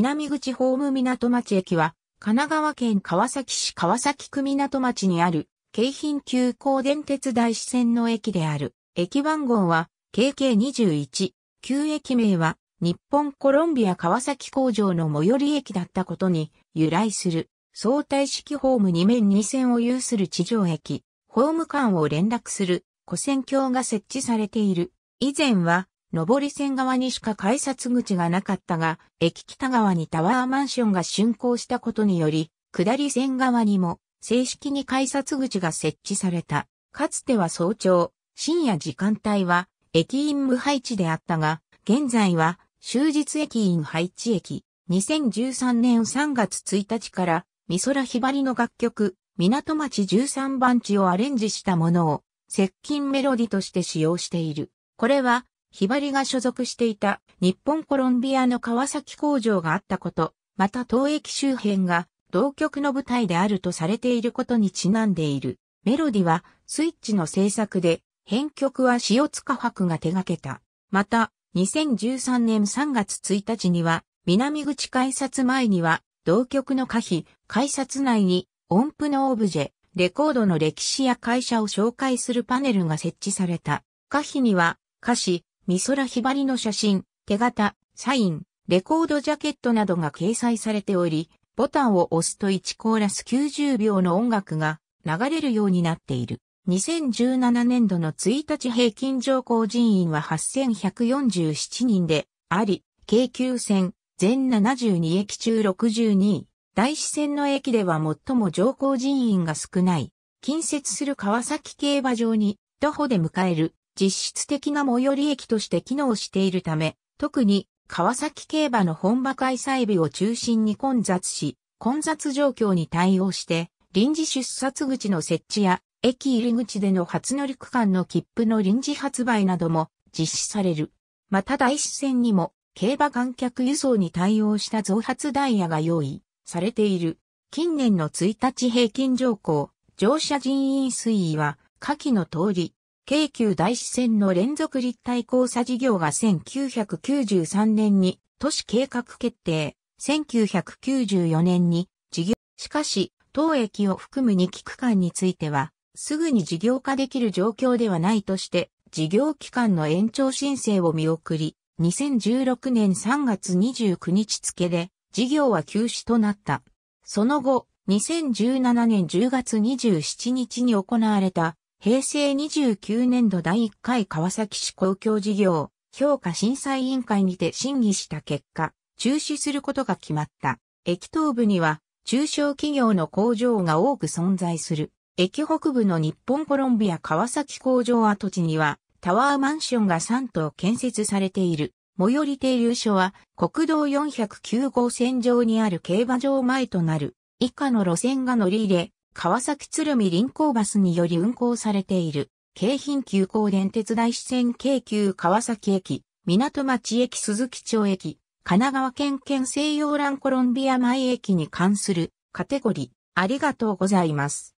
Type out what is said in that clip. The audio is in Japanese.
南口ホーム港町駅は、神奈川県川崎市川崎区港町にある、京浜急行電鉄大師線の駅である。駅番号は、KK21。旧駅名は、日本コロンビア川崎工場の最寄り駅だったことに由来する相対式ホーム2面2線を有する地上駅、ホーム間を連絡する古線橋が設置されている。以前は上り線側にしか改札口がなかったが、駅北側にタワーマンションが竣工したことにより、下り線側にも正式に改札口が設置された。かつては早朝、深夜時間帯は駅員無配置であったが、現在は終日駅員配置駅。2013年3月1日から、美空ひばりの楽曲、港町13番地をアレンジしたものを、接近メロディとして使用している。これは、ひばりが所属していた日本コロンビアの川崎工場があったこと、また東駅周辺が同局の舞台であるとされていることにちなんでいる。メロディはスイッチの制作で、編曲は塩塚博が手掛けた。また、2013年3月1日には、南口改札前には、同局の可否、改札内に音符のオブジェ、レコードの歴史や会社を紹介するパネルが設置された。可否には、歌詞、美空ひばりの写真、手形、サイン、レコードジャケットなどが掲載されており、ボタンを押すと1コーラス90秒の音楽が流れるようになっている。2017年度の1日平均上降人員は8147人であり、京急線全72駅中62位、大市線の駅では最も上降人員が少ない、近接する川崎競馬場に徒歩で迎える実質的な最寄り駅として機能しているため、特に川崎競馬の本場開催日を中心に混雑し、混雑状況に対応して、臨時出札口の設置や、駅入り口での初乗り区間の切符の臨時発売なども実施される。また第一線にも、競馬観客輸送に対応した増発ダイヤが用意されている。近年の1日平均乗降、乗車人員推移は、下記の通り、京急大支線の連続立体交差事業が1993年に都市計画決定、1994年に事業、しかし、当駅を含む2期区間については、すぐに事業化できる状況ではないとして、事業期間の延長申請を見送り、2016年3月29日付で、事業は休止となった。その後、2017年10月27日に行われた平成29年度第1回川崎市公共事業評価審査委員会にて審議した結果、中止することが決まった。駅東部には中小企業の工場が多く存在する。駅北部の日本コロンビア川崎工場跡地にはタワーマンションが3棟建設されている。最寄り停留所は国道409号線上にある競馬場前となる。以下の路線が乗り入れ、川崎鶴見臨港バスにより運行されている、京浜急行電鉄大支線京急川崎駅、港町駅鈴木町駅、神奈川県県西洋ランコロンビア前駅に関するカテゴリー、ありがとうございます。